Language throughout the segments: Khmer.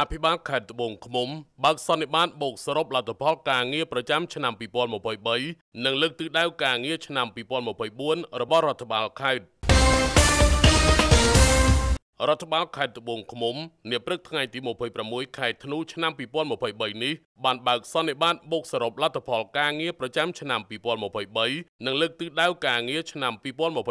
អភិបាលខេត្តត្បូងឃ្មុំបើកសន្និបាតបូកសរុបលទ្ធផលការងារប្រចាំឆ្នាំ2023និងលើកទិសដៅការងារឆ្នាំ2024របស់រដ្ឋបាលខេត្តរដ្ឋបាលខេត្តត្បូងឃ្មុំនាព្រឹកថ្ងៃទី26ខែធ្នូឆ្នាំ2023នេះបានបើកសន្និបាតបូកសរុបលទ្ធផលការងារប្រចាំឆ្នាំ2023និងលើកទិសដៅការងារឆ្នាំ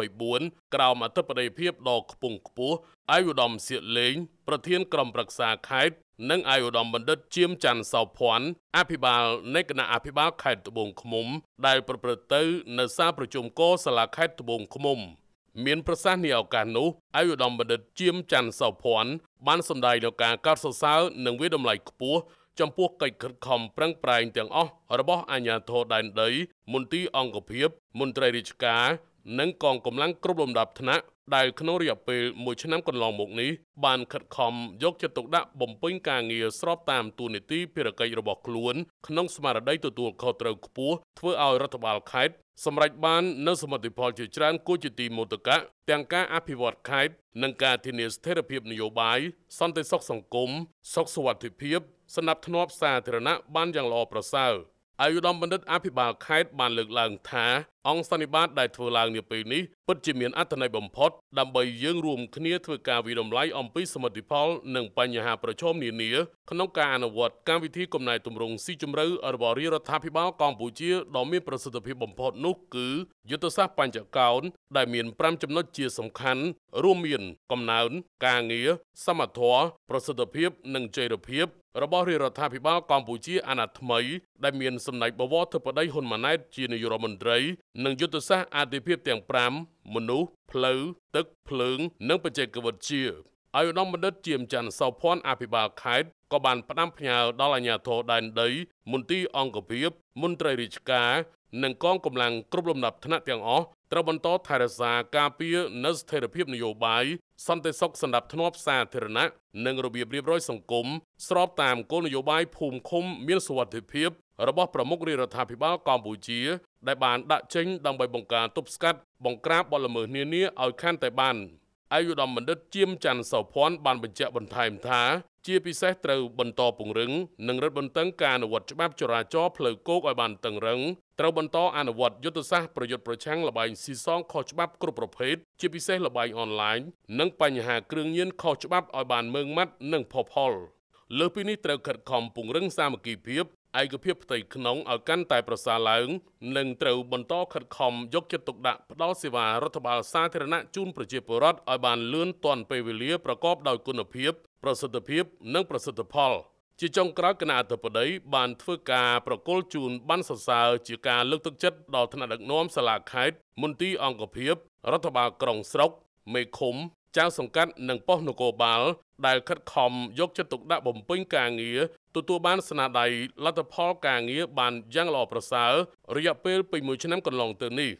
2024ក្រោមអធិបតីភាពដ៏ខ្ពង់ខ្ពស់អាយុដំសៀកលេង ប្រធានក្រុមប្រឹក្សាខេត្តនិងអាយឧត្តមបណ្ឌិតជៀមច័ន្ទសោភ័ណ្ឌអភិបាលនៃគណៈអភិបាលខេត្តត្បូងឃ្មុំដែលប្រព្រឹត្តទៅ នៅសាលប្រជុំកសាលាខេត្តត្បូងឃ្មុំមានប្រសាសន៍នាឱកាសនោះអាយឧត្តមបណ្ឌិតជៀមច័ន្ទសោភ័ណ្ឌបានសម្ដែងលើការកោតសរសើរនិងវាតម្លៃខ្ពស់ចំពោះកិច្ចខិតខំប្រឹងប្រែងទាំងអស់របស់អាជ្ញាធរដែនដី មន្ត្រីអង្គភាព មន្ត្រីរាជការនិងកងកម្លាំងគ្រប់លំដាប់ថ្នាក់ដែលក្នុងរយៈពេល1ឆ្នាំកន្លងមកនេះបានខិតខំយកចិត្តទុកដាក់បំពេញការងារស្របតាមទូនីតិភារកិច្ចរបស់ខ្លួនក្នុងស្មារតីទទួលខុសត្រូវខ្ពស់ធ្វើឲ្យរដ្ឋបាលខេត្តសម្រេចបាននូវសមិទ្ធផលជាច្រើនគួរជាទីមោទកៈទាំងការអភិវឌ្ឍខេត្តនិងការធានាស្ថិរភាពនយោបាយសន្តិសុខសង្គមសុខសុវត្ថិភាពសណ្ដាប់ធ្នាប់សាធារណៈបានយ៉ាងល្អប្រសើរអាយុធម្មបណ្ឌិតអភិបាលខេត្តបានលើកឡើងថាអង្គសន្និបាតដែលធ្វើឡើងនាពេលនេះពិតជាមានអត្ថន័យបំផុតដើម្បីយើងរួមគ្នាធ្វើការវិដំឡៃអំពីសមិទ្ធផលនិងបញ្ហាប្រឈមនានា ក្នុងការអនុវត្តកម្មវិធីគំណែទម្រង់ស៊ីជម្រៅរបស់រាជរដ្ឋាភិបាលកម្ពុជាដ៏មានប្រសិទ្ធភាពបំផុតនោះគឺយុទ្ធសាស្ត្របញ្ចកោណដែលមាន5ចំណុចជាសំខាន់រួមមាន កំណើន ការងារសមត្ថភាពប្រសិទ្ធភាពនិងចីរភាព របស់រាជរដ្ឋាភិបាលកម្ពុជាអាណត្តិថ្មីដែលមានសម្ដេចបវរធិបតីហ៊ុនម៉ាណែតជានាយករដ្ឋមន្ត្រីនិងយុទ្ធសាស្ត្រអាទិភាពទាំង5មនុស្សផ្លូវទឹកភ្លើង និងបច្ចេកវិទ្យាឲ្យឧត្តមបណ្ឌិតជាមច័ន្ទសោភ័ណ្ឌអភិបាលខេត្តក៏បានផ្ដាំផ្ញើដល់អាជ្ញាធរដែនដី មន្ទីរអង្គភាពមន្ត្រីរាជការនិងកងកម្លាំងគ្រប់លំដាប់ថ្នាក់ទាំងអស់ត្រូវបន្តថែរក្សាការពារនៅស្ថិរភាពនយោបាយសន្តិសុខសម្រាប់ធ្នាប់សាធារណៈនិងរបៀបរៀបរយ សង្គមស្របតាមគោលនយោបាយភូមិឃុំមានសុវត្ថិភាពរបស់ប្រមុខរាជរដ្ឋាភិបាលកម្ពុជា ដែលបានដាក់ចេញដើម្បីបង្ការទប់ស្កាត់បង្ក្រាបបទល្មើសនានាឲ្យកាន់តែបានអាយុធម្មបណ្ឌិតជាមច័ន្ទសោភ័ណ្ឌបានបញ្ជាក់បន្ថែមថាជាពិសេសត្រូវបន្តពង្រឹងនិងរឹតបន្តឹងការអនុវត្តច្បាប់ចរាចរណ៍ផ្លូវគោកឲ្យបានតឹងរឹងត្រូវបន្តអនុវត្តយុទ្ធសាស្ត្រប្រយុទ្ធប្រឆាំងលបែងស៊ីសងខុសច្បាប់គ្រប់ប្រភេទជាពិសេសលបែងអនឡាញនិងបញ្ហាគ្រឿងញៀនខុសច្បាប់ឲ្យបានមើងម៉ាត់និងផុសផុលលើពីនេះត្រូវខិតខំពង្រឹងសាមគ្គីភាពឯកភាពផ្ទៃក្នុងឲ្យកាន់តែប្រសើរឡើងនិងត្រូវបន្តខិតខំយកចិត្តទុកដាក់ផ្តល់សេវារដ្ឋបាលសាធារណៈជូនប្រជាពលរដ្ឋឲ្យបានលឿនទាន់ពេលវេលាប្រកបដោយគុណភាពប្រសិទ្ធភាពនិងប្រសិទ្ធផលជាចុងក្រោយគណៈអធិបតីបានធ្វើការប្រគល់ជូនបានសរសើរជាការលើកទឹកចិត្តដល់ថ្នាក់ដឹកនាំសាលាខេត្តមន្ទីរអង្គភាពរដ្ឋបាលក្រុងស្រុកមេឃុំចៅសង្កាត់និងប៉ុស្តិ៍នគរបាលដែលខិតខំយកចិត្តទុកដាក់បំពេញការងារទទួលបានស្នាដៃលទ្ធផលការងារបានយ៉ាងល្អប្រសើររយៈពេលពេញមួយឆ្នាំកន្លងទៅនេះ